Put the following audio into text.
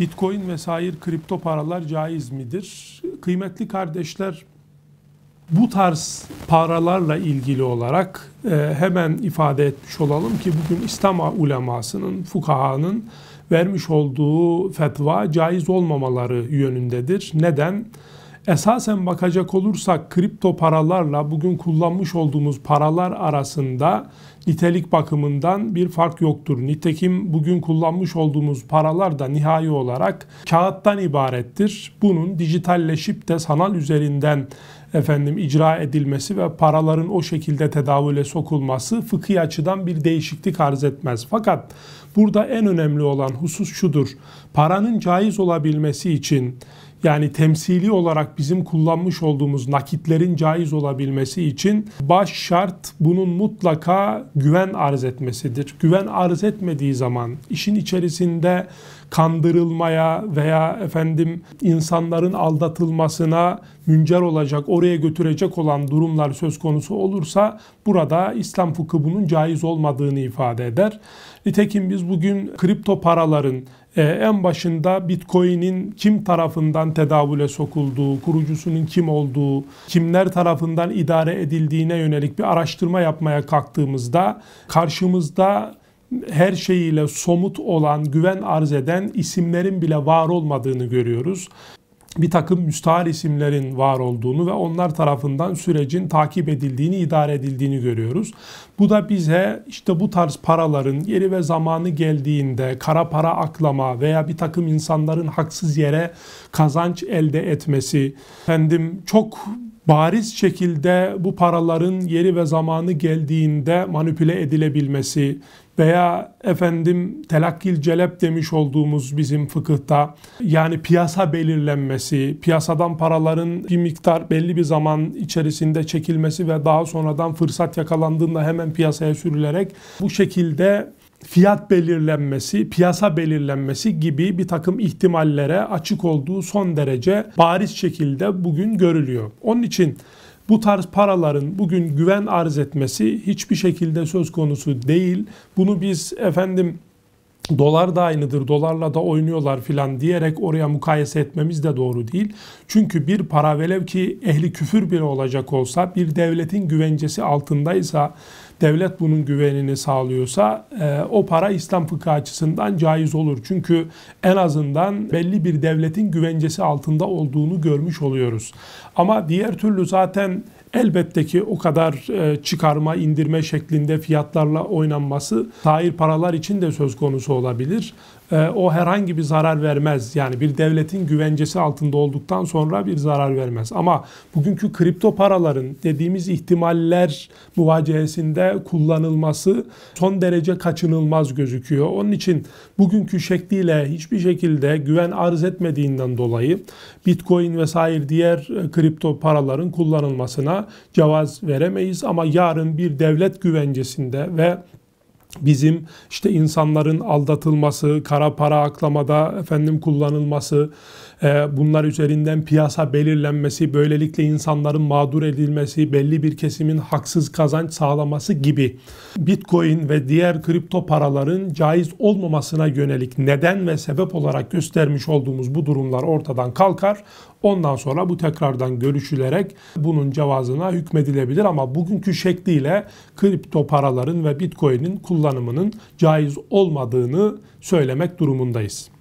Bitcoin vesaire kripto paralar caiz midir? Kıymetli kardeşler bu tarz paralarla ilgili olarak e, hemen ifade etmiş olalım ki bugün İslam ulemasının, fukahanın vermiş olduğu fetva caiz olmamaları yönündedir. Neden? Neden? Esasen bakacak olursak kripto paralarla bugün kullanmış olduğumuz paralar arasında nitelik bakımından bir fark yoktur. Nitekim bugün kullanmış olduğumuz paralar da nihai olarak kağıttan ibarettir. Bunun dijitalleşip de sanal üzerinden efendim icra edilmesi ve paraların o şekilde tedavüle sokulması fıkhi açıdan bir değişiklik arz etmez. Fakat burada en önemli olan husus şudur. Paranın caiz olabilmesi için yani temsili olarak bizim kullanmış olduğumuz nakitlerin caiz olabilmesi için baş şart bunun mutlaka güven arz etmesidir. Güven arz etmediği zaman işin içerisinde kandırılmaya veya efendim insanların aldatılmasına müncer olacak, oraya götürecek olan durumlar söz konusu olursa burada İslam fıkhı bunun caiz olmadığını ifade eder. Nitekim biz bugün kripto paraların e, en başında Bitcoin'in kim tarafından tedavüle sokulduğu, kurucusunun kim olduğu, kimler tarafından idare edildiğine yönelik bir araştırma yapmaya kalktığımızda karşımızda her şeyiyle somut olan, güven arz eden isimlerin bile var olmadığını görüyoruz bir takım müstahar isimlerin var olduğunu ve onlar tarafından sürecin takip edildiğini, idare edildiğini görüyoruz. Bu da bize işte bu tarz paraların yeri ve zamanı geldiğinde kara para aklama veya bir takım insanların haksız yere kazanç elde etmesi, efendim çok bariz şekilde bu paraların yeri ve zamanı geldiğinde manipüle edilebilmesi veya efendim telakkil celep demiş olduğumuz bizim fıkıhta yani piyasa belirlenmesi, piyasadan paraların bir miktar belli bir zaman içerisinde çekilmesi ve daha sonradan fırsat yakalandığında hemen piyasaya sürülerek bu şekilde fiyat belirlenmesi, piyasa belirlenmesi gibi bir takım ihtimallere açık olduğu son derece bariz şekilde bugün görülüyor. Onun için bu tarz paraların bugün güven arz etmesi hiçbir şekilde söz konusu değil. Bunu biz efendim dolar da aynıdır, dolarla da oynuyorlar filan diyerek oraya mukayese etmemiz de doğru değil. Çünkü bir para velev ki ehli küfür bile olacak olsa bir devletin güvencesi altındaysa devlet bunun güvenini sağlıyorsa e, o para İslam fıkıh açısından caiz olur. Çünkü en azından belli bir devletin güvencesi altında olduğunu görmüş oluyoruz. Ama diğer türlü zaten elbette ki o kadar e, çıkarma, indirme şeklinde fiyatlarla oynanması tahir paralar için de söz konusu olabilir. E, o herhangi bir zarar vermez. Yani bir devletin güvencesi altında olduktan sonra bir zarar vermez. Ama bugünkü kripto paraların dediğimiz ihtimaller muvacihesinde kullanılması son derece kaçınılmaz gözüküyor. Onun için bugünkü şekliyle hiçbir şekilde güven arz etmediğinden dolayı Bitcoin vesaire diğer e, kripto paraların kullanılmasına cevaz veremeyiz ama yarın bir devlet güvencesinde ve bizim işte insanların aldatılması, kara para aklamada efendim kullanılması, e, bunlar üzerinden piyasa belirlenmesi, böylelikle insanların mağdur edilmesi, belli bir kesimin haksız kazanç sağlaması gibi Bitcoin ve diğer kripto paraların caiz olmamasına yönelik neden ve sebep olarak göstermiş olduğumuz bu durumlar ortadan kalkar. Ondan sonra bu tekrardan görüşülerek bunun cevazına hükmedilebilir ama bugünkü şekliyle kripto paraların ve Bitcoin'in kullanılması kullanımının caiz olmadığını söylemek durumundayız.